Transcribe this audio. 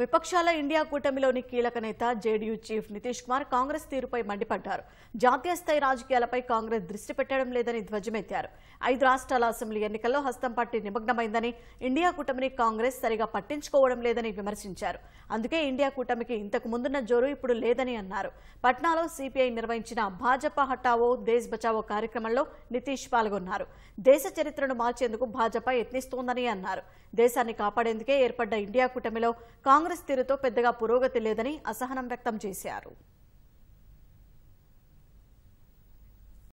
విపక్షాల ఇండియా కూటమిలోని కీలక నేత జేడీయూ చీఫ్ నితీష్ కుమార్ కాంగ్రెస్ తీరుపై మండిపడ్డారు జాతీయ స్థాయి రాజకీయాలపై కాంగ్రెస్ దృష్టి పెట్టడం లేదని ధ్వజమెత్తారు ఐదు రాష్ట్రాల అసెంబ్లీ ఎన్నికల్లో హస్తం పార్టీ నిమగ్నమైందని ఇండియా కూటమిని కాంగ్రెస్ సరిగా పట్టించుకోవడం లేదని విమర్శించారు అందుకే ఇండియా కూటమికి ఇంతకు ముందున్న జోరు ఇప్పుడు లేదని అన్నారు పట్నాలో సిపిఐ నిర్వహించిన భాజపా హటావో దేశ్ బచావో కార్యక్రమంలో నితీష్ పాల్గొన్నారు దేశ చరిత్రను మార్చేందుకు భాజపా యత్నిస్తోందని అన్నారు దేశాన్ని కాపాడేందుకే ఏర్పడ్డ ఇండియా కూటమిలో కాంగ్రెస్ కాంగ్రెస్ తీరుతో పెద్దగా పురోగతి లేదని అసహనం వ్యక్తం చేశారు